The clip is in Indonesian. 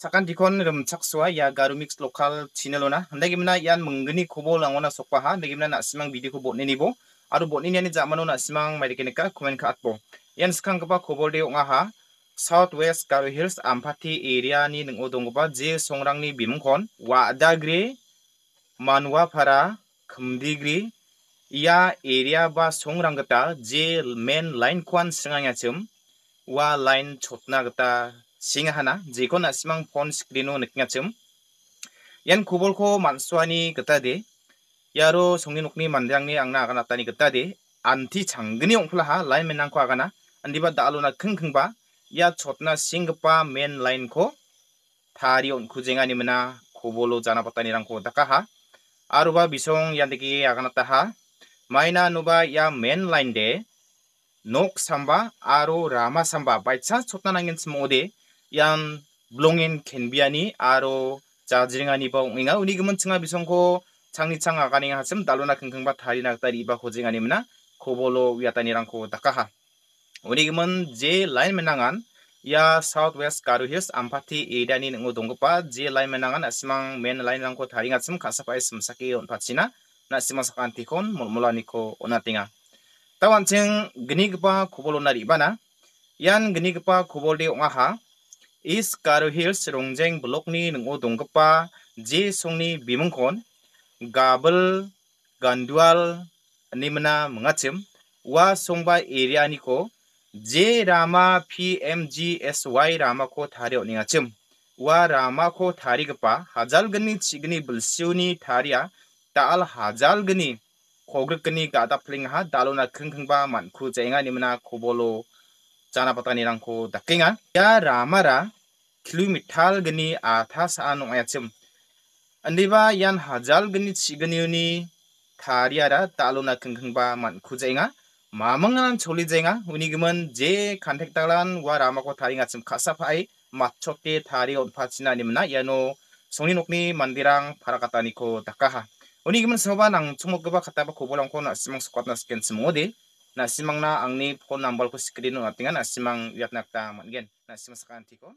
chakan dikon rum chakswa ya garu mix lokal channel ona gimana? mana yan menggeni kubo langona sokwa ha gimana nak simang video ko botne nibo aru botne ni ani jamano nasimang mai dikene ka komen ka atpo yan sekarang kapa kubo de onga ha south west garu hills ampati area ni odong dongba je songrang ni bimung kon wa dagri manwa para kemdigri. ia area ba songrang kita je main line kwan senganga cum wa line chotna kita. singahana jikon asimang phone screeno nikna chum yan kubol ko mansuani gata de yaro songni nokni mandrangni angna agana tani gata de anti changgni ongphla ha line menang ko agana andiba daluna khung khung ba ya chotna singpa main line ko thari on khujengani mena kubolo jana patani rangko dakaha aruba bisong yandiki agana taha maina nuba ya main line de nok samba aro rama samba by chance chotna nangin smode yang blongin kembiani aro jajringani ba inga uni gemun tsanga bisongko changni tsanga kani nga hasem dalona kengkeng ba tari na tari ba kojingani mena kobolo wiatani rangko takaha uni gemun j line menangan ya southwest karu hills ampati edani nengo dongko pa j line menangan asimang main line rangko tari ngasem tsem kasa pa esem sake on pacina na asimang sakan tikon mulmulani ko onatinga tawan tsing genig ba kobolo na riba na yan genig ba kobolo de East Garo Hills rongjeng block ni ningo donggipa je songni bimingkon gabel gandual nimna mangachim ua songba area niko je rama PMGSY rama ko thari oningachim ua rama ko thari gapa hajalgani chigni bulsiuni tharia tal hajalgani khogrikni gada plingha dalona khengkhengba manku jainga nimna khobolo Jana patani rangku dakinga ya ramara kilumital atas anu ayatim. Andiba yan hajal geni ज ा न i पता निरां को द क े a ग a या रामारा खिलु म ि ठ a ल गनी आथा सा a m य ा च म अंदिबा यान हजाल गनी छ e ग न ि य ु न ि थ t र ि य ा र a तालुना कंखंबा मान खुजाइंगा म a म ं ग ा न t ो ल ी जाइंगा उनिगमन ज n a ां ट े क ् ट द i n ा k n i mandirang para kataniko ई a k a h a Uni gemen s a ि न ा निमना यानो 송이 녹니 만디랑 파라가타니코 다카하 오니 기면 서바 낭 총목그바 갔다바 고보랑코 나스망 스쿼트 나스켄스 모디 na simang na ang ni phone number ko screen no tingan na simang yat nakta man gen na simang sa kanti ko